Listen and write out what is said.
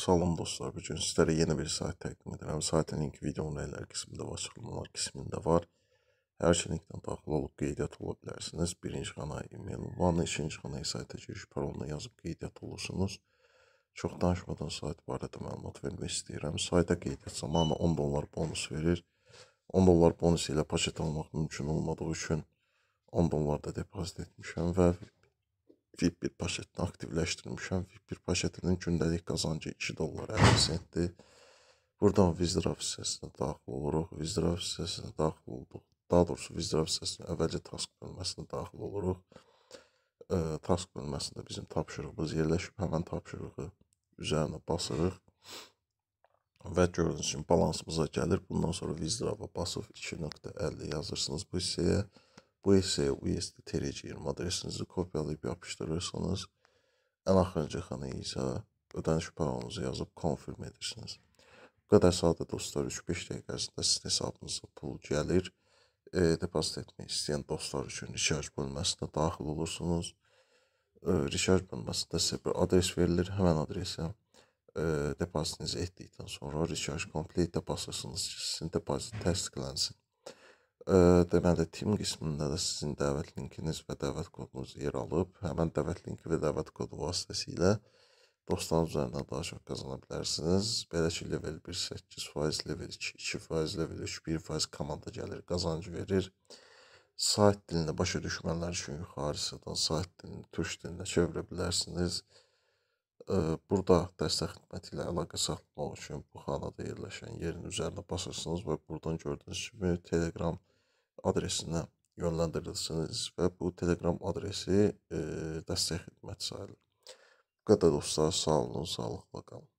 Salam dostlar, bu gün sizlərə yenə bir sayt təqdim edirəm. Saytın linki videonun rəylər qismində və açıqlamalar qismində var. Hər şey linkdən daxil olub qeydiyyat ola bilərsiniz. Birinci xana e-mail ünvanı, ikinci xana sayta giriş parolunu yazıb qeydiyyat olursunuz. Çox danışmadan sayt barədə məlumat vermək istəyirəm. Sayta qeydiyyat zamanı 10 dollar bonus verir. 10 dollar bonus ilə paket almaq mümkün olmadığı üçün 10 dollar da depozit etmişəm və Fitbit paşetini aktivləşdirmişəm. Fitbit paşetinin gündəlik qazancı 2 dollar 50 sentdir. Buradan Vizdra hissəsinə daxil oluruq. Vizdra hissəsinə daxil olduq. Daha doğrusu Vizdra hissəsinin əvvəlcə task bölməsinə daxil oluruq. E, task bölməsində bizim tapşırığımız yerləşib həmin tapşırığı üzərinə basırıq. Və gördüyünüz kimi balansımıza gəlir. Bundan sonra Vizdrava basıb 2.50 yazırsınız bu hissəyə. Bu esse USD TR20 adresinizi kopyalayıb yapışdırırsanız, ən axırıncı xana isə ödəniş parolunuzu yazıb konfirm edirsiniz. Bu qədər sadə dostlar, 3-5 dəqiqə ərzində sizin hesabınıza pul gəlir. E, depozit etmək istəyən dostlar üçün recharge bölməsinə daxil olursunuz. E, recharge bölməsində sizə bir adres verilir, həmən adresə e, depozitinizi etdikdən sonra recharge complete-də basırsınız ki, sizin depozit təsdiqlənsin deməli tim qismində də sizin dəvət linkiniz və dəvət kodunuz yer alıb. Həmin dəvət linki və dəvət kodu vasitəsilə dostlar üzərindən daha çox qazana bilərsiniz. Belə ki, level 1 8%, level 2 2%, level 3 1% komanda gəlir, qazancı verir. Sayt dilində başa düşmənlər üçün yuxarısından sayt dilini türk dilinə çevirə bilərsiniz. Burada dəstək xidməti ilə əlaqə saxlamaq üçün bu xanada yerləşən yerin üzərinə basırsınız və buradan gördüyünüz kimi Telegram adresinə yönləndirilsiniz və bu Telegram adresi e, dəstək xidməti sayılır. Bu qədər dostlar, sağ olun, sağlıqla qalın.